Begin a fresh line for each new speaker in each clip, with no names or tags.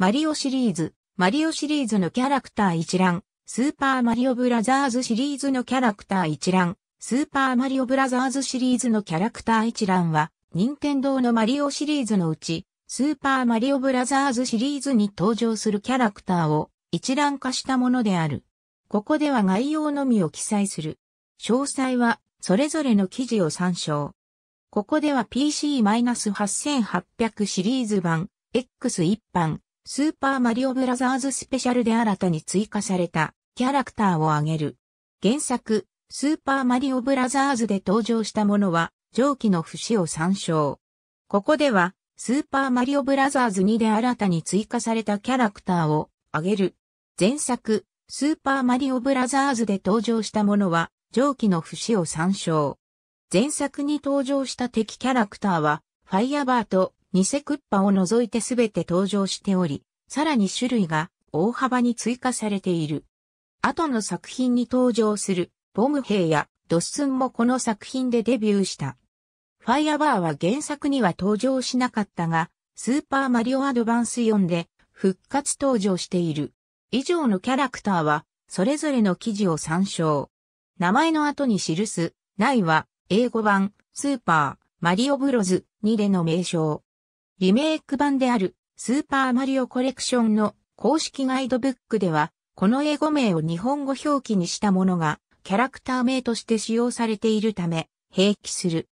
マリオシリーズ、マリオシリーズのキャラクター一覧、スーパーマリオブラザーズシリーズのキャラクター一覧、スーパーマリオブラザーズシリーズのキャラクター一覧は、任天堂のマリオシリーズのうち、スーパーマリオブラザーズシリーズに登場するキャラクターを一覧化したものである。ここでは概要のみを記載する。詳細は、それぞれの記事を参照。ここでは PC-8800 シリーズ版、X 一般、スーパーマリオブラザーズスペシャルで新たに追加されたキャラクターを挙げる。原作、スーパーマリオブラザーズで登場したものは、上記の節を参照。ここでは、スーパーマリオブラザーズ2で新たに追加されたキャラクターを挙げる。前作、スーパーマリオブラザーズで登場したものは、上記の節を参照。前作に登場した敵キャラクターは、ファイアバーと偽クッパを除いてすべて登場しており、さらに種類が大幅に追加されている。後の作品に登場するボム兵やドスンもこの作品でデビューした。ファイアバーは原作には登場しなかったが、スーパーマリオアドバンス4で復活登場している。以上のキャラクターは、それぞれの記事を参照。名前の後に記す、ないは、英語版、スーパー、マリオブロズ2での名称。リメイク版であるスーパーマリオコレクションの公式ガイドブックでは、この英語名を日本語表記にしたものがキャラクター名として使用されているため、併記する。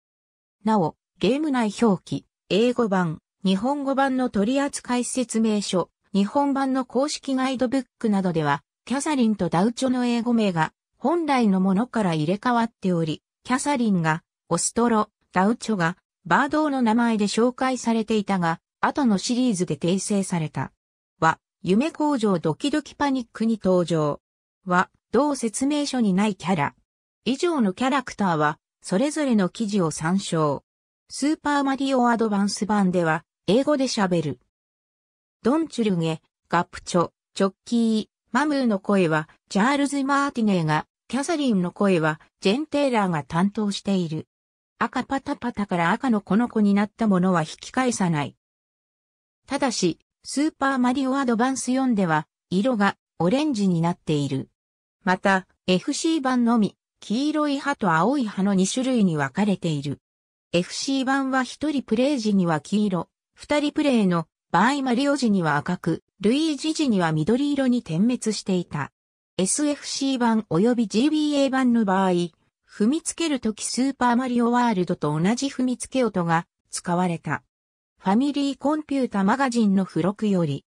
なお、ゲーム内表記、英語版、日本語版の取扱説明書、日本版の公式ガイドブックなどでは、キャサリンとダウチョの英語名が本来のものから入れ替わっており、キャサリンがオストロ、ダウチョがバードーの名前で紹介されていたが、後のシリーズで訂正された。は、夢工場ドキドキパニックに登場。は、同説明書にないキャラ。以上のキャラクターは、それぞれの記事を参照。スーパーマリオアドバンス版では、英語で喋る。ドンチュルゲ、ガプチョ、チョッキー、マムーの声は、チャールズ・マーティネーが、キャサリンの声は、ジェン・テイラーが担当している。赤パタパタから赤のこの子になったものは引き返さない。ただし、スーパーマリオアドバンス4では、色がオレンジになっている。また、FC 版のみ、黄色い歯と青い歯の2種類に分かれている。FC 版は1人プレイ時には黄色、2人プレイの場合マリオ時には赤く、ルイージ時には緑色に点滅していた。SFC 版及び GBA 版の場合、踏みつけるときスーパーマリオワールドと同じ踏みつけ音が使われた。ファミリーコンピュータマガジンの付録より、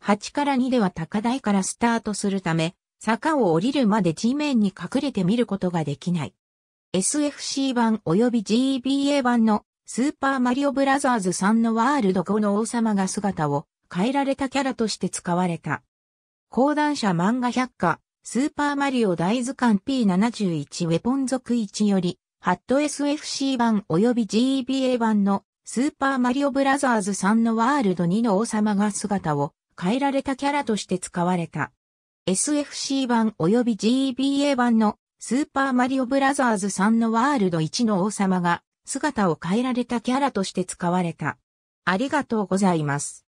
8から2では高台からスタートするため、坂を降りるまで地面に隠れて見ることができない。SFC 版及び GBA 版のスーパーマリオブラザーズ3のワールド後の王様が姿を変えられたキャラとして使われた。講談社漫画百科スーパーマリオ大図鑑 P71 ウェポン族1より、ハット SFC 版及び GBA 版のスーパーマリオブラザーズ3のワールド2の王様が姿を変えられたキャラとして使われた。SFC 版及び GBA 版のスーパーマリオブラザーズ3のワールド1の王様が姿を変えられたキャラとして使われた。ありがとうございます。